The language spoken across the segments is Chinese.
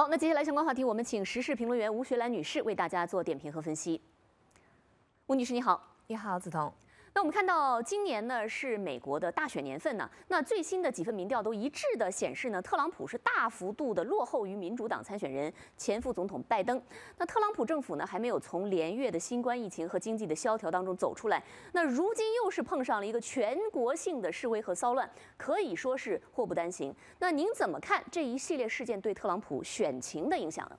好，那接下来相关话题，我们请时事评论员吴学兰女士为大家做点评和分析。吴女士，你好！你好，梓彤。那我们看到今年呢是美国的大选年份呢，那最新的几份民调都一致的显示呢，特朗普是大幅度的落后于民主党参选人前副总统拜登。那特朗普政府呢还没有从连月的新冠疫情和经济的萧条当中走出来，那如今又是碰上了一个全国性的示威和骚乱，可以说是祸不单行。那您怎么看这一系列事件对特朗普选情的影响呢？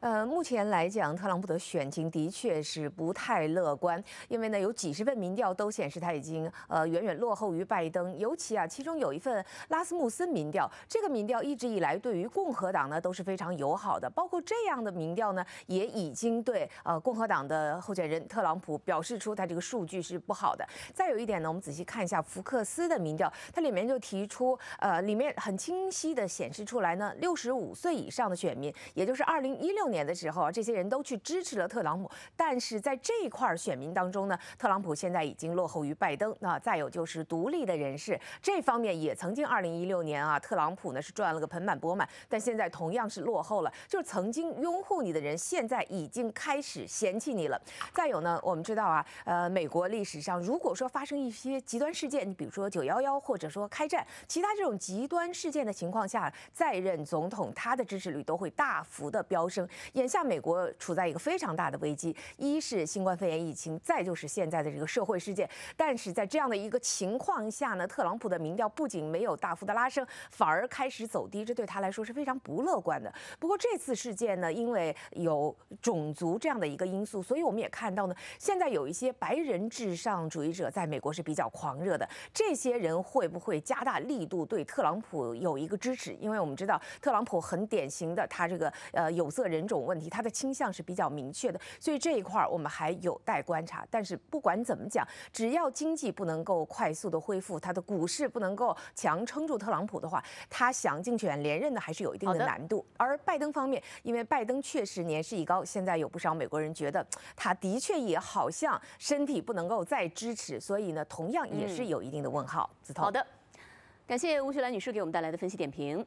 呃，目前来讲，特朗普的选情的确是不太乐观，因为呢，有几十份民调都显示他已经呃远远落后于拜登。尤其啊，其中有一份拉斯穆森民调，这个民调一直以来对于共和党呢都是非常友好的，包括这样的民调呢，也已经对呃共和党的候选人特朗普表示出他这个数据是不好的。再有一点呢，我们仔细看一下福克斯的民调，它里面就提出呃里面很清晰的显示出来呢，六十五岁以上的选民，也就是二零一六。年的时候，这些人都去支持了特朗普，但是在这一块选民当中呢，特朗普现在已经落后于拜登。那再有就是独立的人士，这方面也曾经二零一六年啊，特朗普呢是赚了个盆满钵满，但现在同样是落后了。就是曾经拥护你的人，现在已经开始嫌弃你了。再有呢，我们知道啊，呃，美国历史上如果说发生一些极端事件，你比如说九幺幺或者说开战，其他这种极端事件的情况下，再任总统他的支持率都会大幅的飙升。眼下美国处在一个非常大的危机，一是新冠肺炎疫情，再就是现在的这个社会事件。但是在这样的一个情况下呢，特朗普的民调不仅没有大幅的拉升，反而开始走低，这对他来说是非常不乐观的。不过这次事件呢，因为有种族这样的一个因素，所以我们也看到呢，现在有一些白人至上主义者在美国是比较狂热的。这些人会不会加大力度对特朗普有一个支持？因为我们知道特朗普很典型的，他这个呃有色人。种问题，它的倾向是比较明确的，所以这一块我们还有待观察。但是不管怎么讲，只要经济不能够快速的恢复，它的股市不能够强撑住特朗普的话，他想竞选连任呢，还是有一定的难度。而拜登方面，因为拜登确实年事已高，现在有不少美国人觉得他的确也好像身体不能够再支持，所以呢，同样也是有一定的问号。子涛，好的，感谢吴学兰女士给我们带来的分析点评。